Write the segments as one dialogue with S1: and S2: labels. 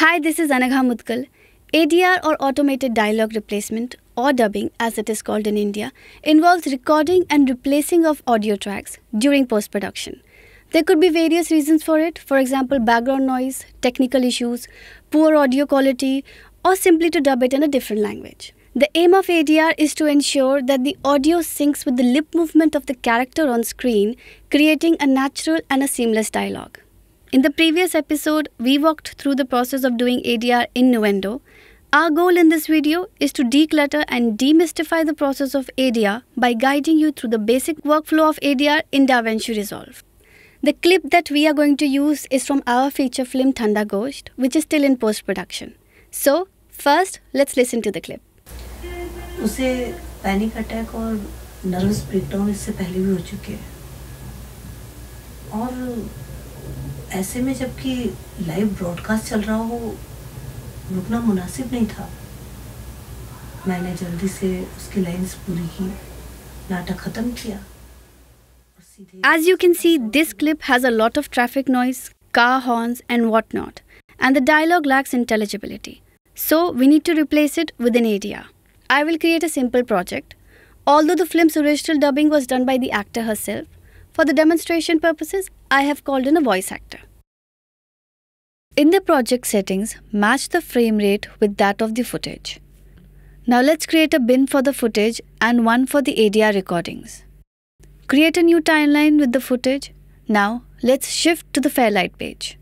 S1: Hi, this is Anagha Mudkal. ADR or automated dialogue replacement or dubbing as it is called in India involves recording and replacing of audio tracks during post-production. There could be various reasons for it, for example background noise, technical issues, poor audio quality or simply to dub it in a different language. The aim of ADR is to ensure that the audio syncs with the lip movement of the character on screen, creating a natural and a seamless dialogue. In the previous episode, we walked through the process of doing ADR in Nuendo. Our goal in this video is to declutter and demystify the process of ADR by guiding you through the basic workflow of ADR in DaVinci Resolve. The clip that we are going to use is from our feature film Thanda Ghost, which is still in post-production. So, first, let's listen to the clip.
S2: उसे panic attack और nervous breakdown इससे पहले भी हो चुके हैं और ऐसे में जबकि लाइव ब्रॉडकास्ट चल रहा हो रुकना मुनासिब नहीं था मैंने जल्दी से उसकी लाइंस पूरी की नाटक ख़त्म किया
S1: As you can see, this clip has a lot of traffic noise, car horns, and whatnot, and the dialogue lacks intelligibility. So, we need to replace it with an ADR. I will create a simple project. Although the film's original dubbing was done by the actor herself, For the demonstration purposes, I have called in a voice actor. In the project settings, match the frame rate with that of the footage. Now let's create a bin for the footage and one for the ADR recordings. Create a new timeline with the footage. Now let's shift to the Fairlight page.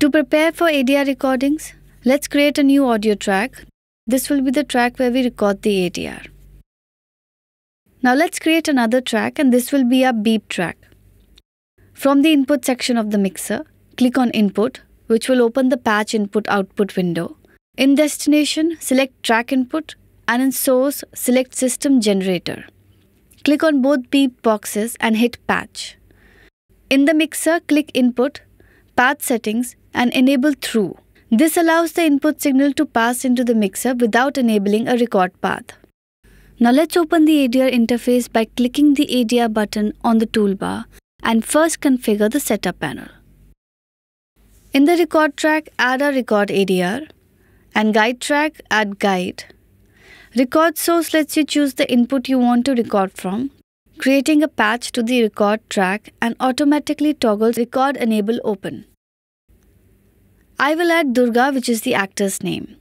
S1: To prepare for ADR recordings, let's create a new audio track. This will be the track where we record the ADR. Now let's create another track and this will be a beep track. From the input section of the mixer, click on input which will open the patch input output window. In destination, select track input and in source, select system generator. Click on both beep boxes and hit patch. In the mixer, click input, Path settings and enable through. This allows the input signal to pass into the mixer without enabling a record path. Now let's open the ADR interface by clicking the ADR button on the toolbar and first configure the setup panel. In the record track, add a record ADR and guide track, add guide. Record source lets you choose the input you want to record from, creating a patch to the record track and automatically toggles record enable open. I will add Durga which is the actor's name.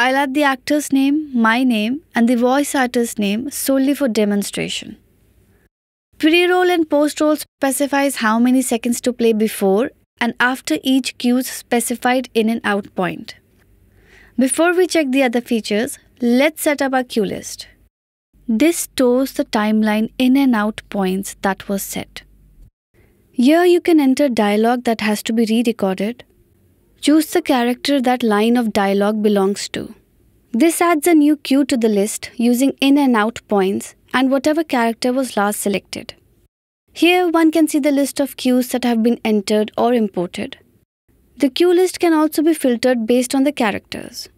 S1: I'll add the actor's name, my name, and the voice artist's name solely for demonstration. Pre-roll and post-roll specifies how many seconds to play before and after each cues specified in an out point. Before we check the other features, let's set up our cue list. This stores the timeline in and out points that was set. Here you can enter dialogue that has to be re-recorded, Choose the character that line of dialogue belongs to. This adds a new cue to the list using in and out points and whatever character was last selected. Here one can see the list of cues that have been entered or imported. The cue list can also be filtered based on the characters.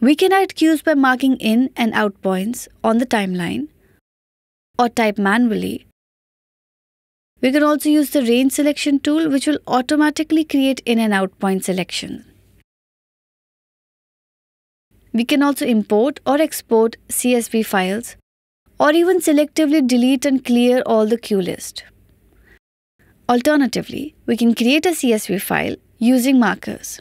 S1: We can add cues by marking in and out points on the timeline or type manually we can also use the range selection tool which will automatically create in and out point selection. We can also import or export CSV files or even selectively delete and clear all the queue list. Alternatively, we can create a CSV file using markers.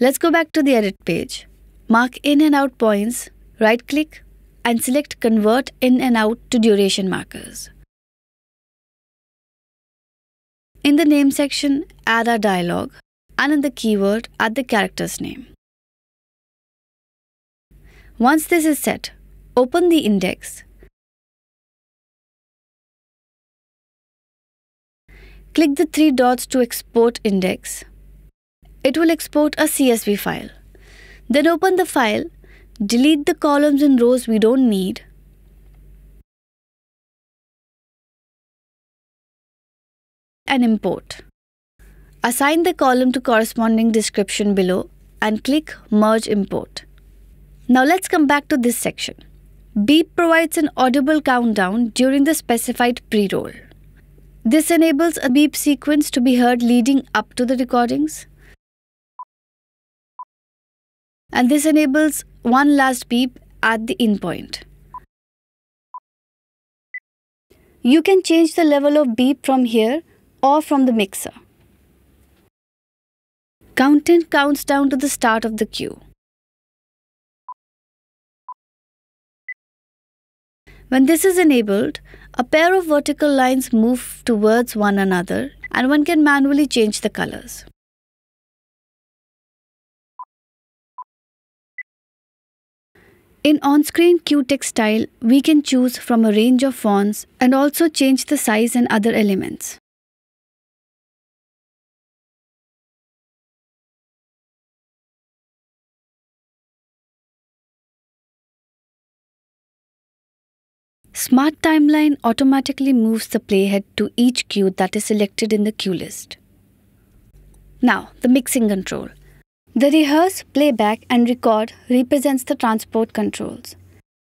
S1: Let's go back to the edit page, mark in and out points, right click and select convert in and out to duration markers. In the name section, add our dialog and in the keyword,
S3: add the character's name. Once this is set, open the index. Click the three dots to export index. It will
S1: export a CSV file. Then open the file, delete the columns and rows
S3: we don't need, and import. Assign the column to corresponding
S1: description below and click Merge Import. Now let's come back to this section. Beep provides an audible countdown during the specified pre-roll. This enables a beep sequence to be heard leading up to the recordings.
S3: And this enables one last beep at the in point. You can change the level of beep from here or from the mixer. 10 counts down to the start of the queue. When this is enabled, a pair of vertical lines move towards one another and one can manually change the colors. In on-screen
S1: queue text style, we can choose from a range of fonts and also change the size and other
S3: elements. Smart Timeline automatically moves the playhead to
S1: each cue that is selected in the cue list. Now, the mixing control. The rehearse, playback and record represents the transport controls.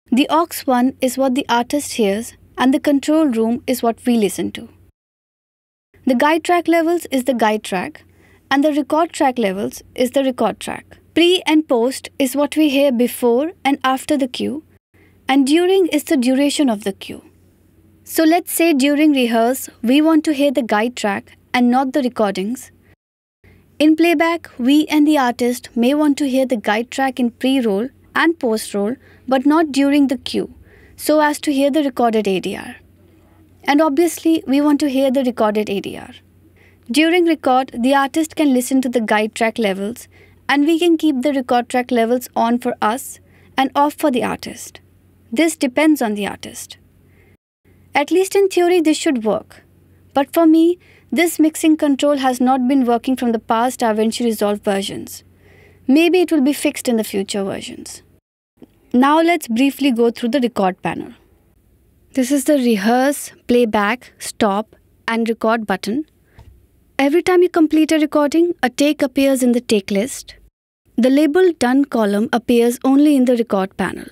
S1: The aux one is what the artist hears and the control room is what we listen to. The guide track levels is the guide track and the record track levels is the record track. Pre and post is what we hear before and after the cue and during is the duration of the cue. So let's say during rehearse, we want to hear the guide track and not the recordings. In playback, we and the artist may want to hear the guide track in pre-roll and post-roll, but not during the cue, so as to hear the recorded ADR. And obviously, we want to hear the recorded ADR. During record, the artist can listen to the guide track levels, and we can keep the record track levels on for us and off for the artist. This depends on the artist. At least in theory, this should work. But for me, this mixing control has not been working from the past DaVinci Resolve versions. Maybe it will be fixed in the future versions. Now let's briefly go through the record panel. This is the rehearse, playback, stop and record button. Every time you complete a recording, a take appears in the take list. The label done column appears only in the record panel.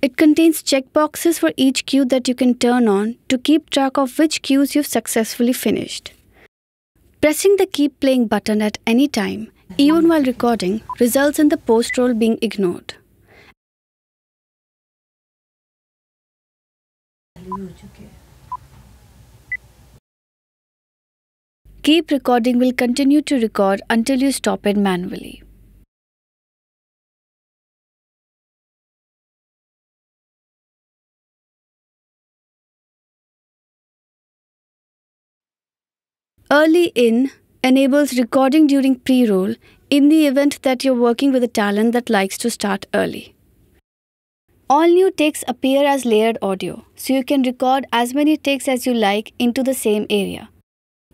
S1: It contains checkboxes for each queue that you can turn on to keep track of which queues you've successfully finished. Pressing the Keep Playing button at any time, even while recording, results in the post roll being ignored.
S3: Keep recording will continue to record until you stop it manually. Early in enables recording during pre roll in
S1: the event that you're working with a talent that likes to start early. All new takes appear as layered audio, so you can record as many takes as you like into the same area.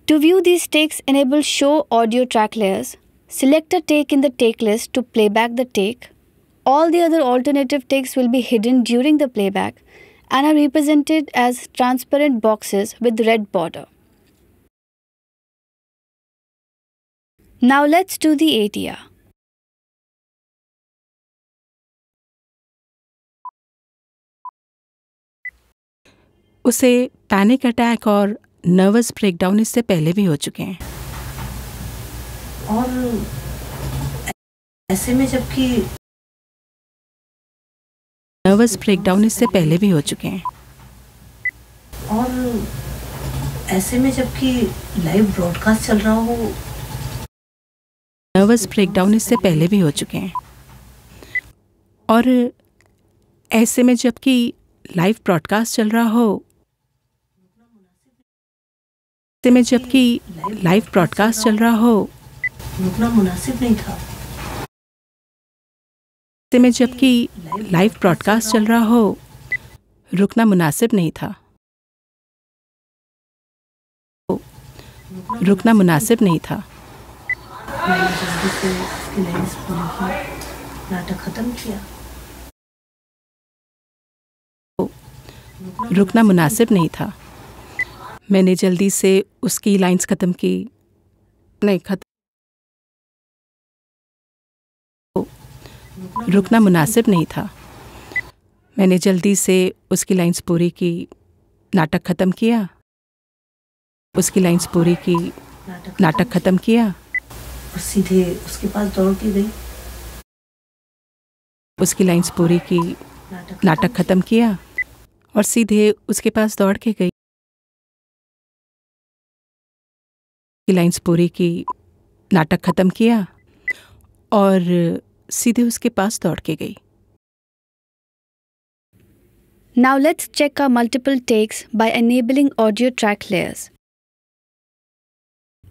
S1: To view these takes, enable Show Audio Track Layers. Select a take in the take list to playback the take. All the other alternative takes will be hidden during the playback and are represented as transparent boxes with red border.
S3: Now let's do the ATR. उसे panic attack और nervous
S2: breakdown इससे पहले भी हो चुके हैं
S3: और ऐसे में जबकि
S2: नर्वस ब्रेकडाउन इससे पहले भी हो चुके हैं
S3: और
S2: ऐसे में जबकि लाइव ब्रॉडकास्ट चल रहा हो नर्वस ब्रेकडाउन इससे पहले भी हो चुके हैं और ऐसे में जबकि लाइव ब्रॉडकास्ट चल रहा हो ऐसे में जबकि लाइव ब्रॉडकास्ट चल रहा हो मुनासिब नहीं था
S3: ऐसे में जबकि लाइव ब्रॉडकास्ट चल रहा हो रुकना मुनासिब नहीं था रुकना
S2: मुनासिब नहीं था
S3: मैंने जल्दी से पूरी की नाटक ख़त्म किया रुकना मुनासिब
S2: नहीं था मैंने जल्दी से उसकी लाइंस ख़त्म की नहीं ख़त्म रुकना मुनासिब नहीं था मैंने जल्दी से उसकी लाइंस पूरी की नाटक ख़त्म किया उसकी लाइंस पूरी की नाटक ख़त्म किया और सीधे उसके पास दौड़ती गई उसकी लाइंस पूरी की नाटक खत्म किया और सीधे उसके पास दौड़ के गई की लाइंस पूरी की नाटक खत्म किया और सीधे उसके पास दौड़ के गई
S1: Now let's check our multiple takes by enabling audio track layers.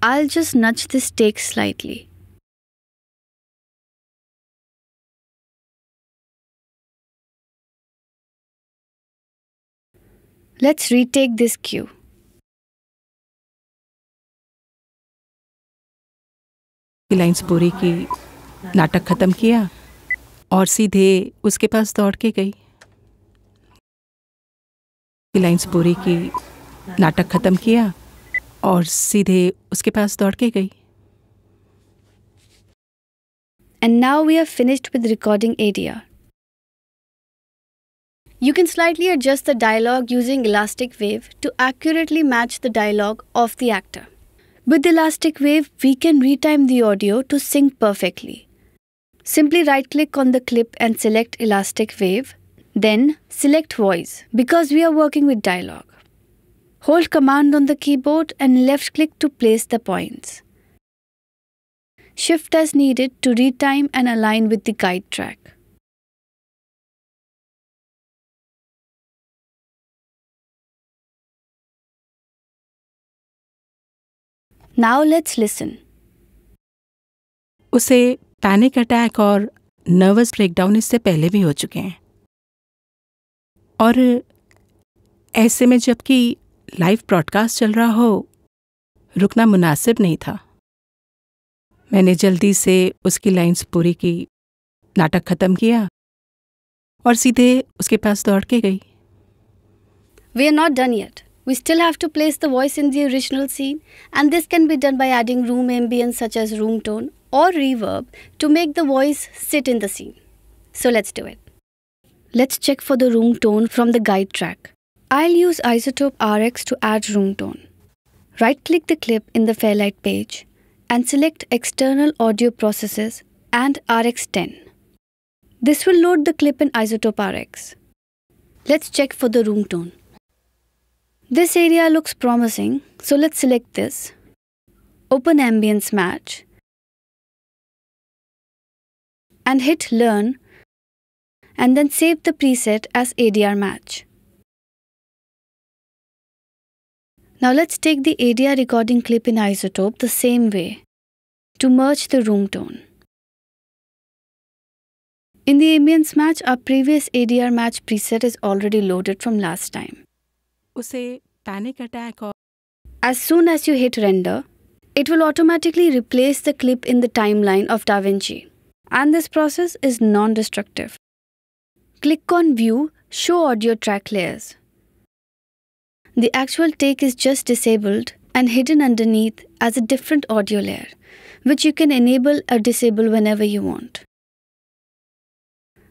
S3: I'll just nudge this steak slightly. Let's retake this cue. Lines पूरी की
S2: नाटक ख़त्म किया और सीधे उसके पास दौड़ के गई लाइंस पूरी की नाटक ख़त्म किया और सीधे उसके
S1: And now we are finished with recording area. You can slightly adjust the dialogue using elastic wave to accurately match the dialogue of the actor. With elastic wave, we can retime the audio to sync perfectly. Simply right click on the clip and select elastic wave, then select voice because we are working with dialogue. Hold Command on the keyboard and left click to place the points. Shift as needed
S3: to retime and align with the guide track. Now let's listen उसे
S2: panic attack और nervous breakdown इससे पहले भी हो चुके हैं और ऐसे में जबकि लाइव ब्रॉडकास्ट चल रहा हो रुकना मुनासिब नहीं था मैंने जल्दी से उसकी लाइंस पूरी की नाटक खत्म किया और सीधे उसके पास दौड़ के गई we are not done yet we still have to place the voice in
S1: original scene and this can be done by adding room ambience such as room tone और reverb to make the voice sit in the so let's do it let's check for the room tone from the guide track I'll use Isotope RX to add room tone. Right-click the clip in the Fairlight page and select External Audio Processes and RX10. This will load the clip in Isotope RX. Let's check for the room tone. This area looks promising, so let's select this. Open Ambience Match
S3: and hit Learn and then save the preset as ADR match. Now let's take the
S1: ADR recording clip in isotope the same way to merge the room tone. In the ambience match, our previous ADR match preset is already loaded from last time.
S2: panic attack or as
S1: soon as you hit render, it will automatically replace the clip in the timeline of DaVinci. And this process is non-destructive. Click on View, Show Audio Track Layers. The actual take is just disabled and hidden underneath as a different audio layer, which you can enable or disable whenever you want.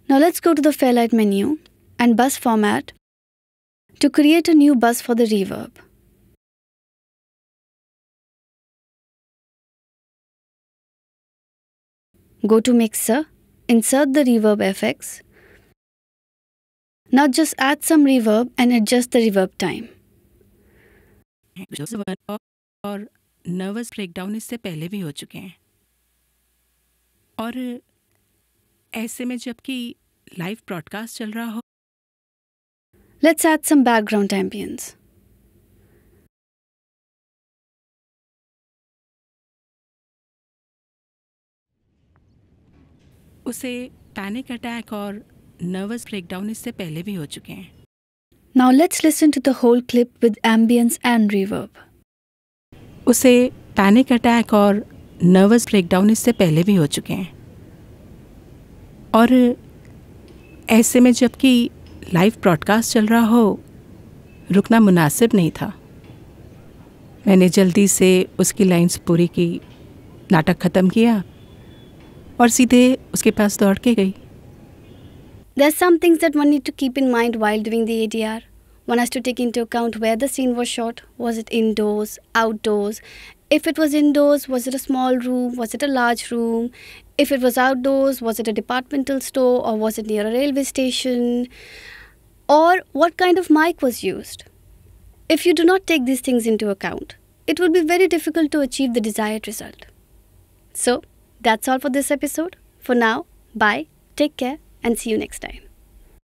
S1: Now let's go to the Fairlight menu and bus
S3: format to create a new bus for the reverb. Go to Mixer, insert the reverb effects. Now
S1: just add some reverb and adjust the reverb time.
S2: हैं और nervous breakdown इससे पहले भी हो चुके हैं और ऐसे में जबकि लाइव ब्रॉडकास्ट चल रहा हो
S3: let's add some background ambience
S2: उसे पैनिक अटैक और नर्वस ब्रेकडाउन इससे पहले भी हो चुके हैं
S1: Now let's listen to the whole clip with ambience and reverb.
S2: उसे पैनिक अटैक और नर्वस ब्रेकडाउन इससे पहले भी हो चुके हैं और ऐसे में जबकि लाइव ब्रॉडकास्ट चल रहा हो रुकना मुनासिब नहीं था मैंने जल्दी से उसकी लाइंस पूरी की नाटक ख़त्म किया और सीधे उसके पास दौड़ के गई
S1: There are some things that one needs to keep in mind while doing the ADR. One has to take into account where the scene was shot. Was it indoors, outdoors? If it was indoors, was it a small room? Was it a large room? If it was outdoors, was it a departmental store or was it near a railway station? Or what kind of mic was used? If you do not take these things into account, it will be very difficult to achieve the desired result. So, that's all for this episode. For now, bye, take care, and see you next time.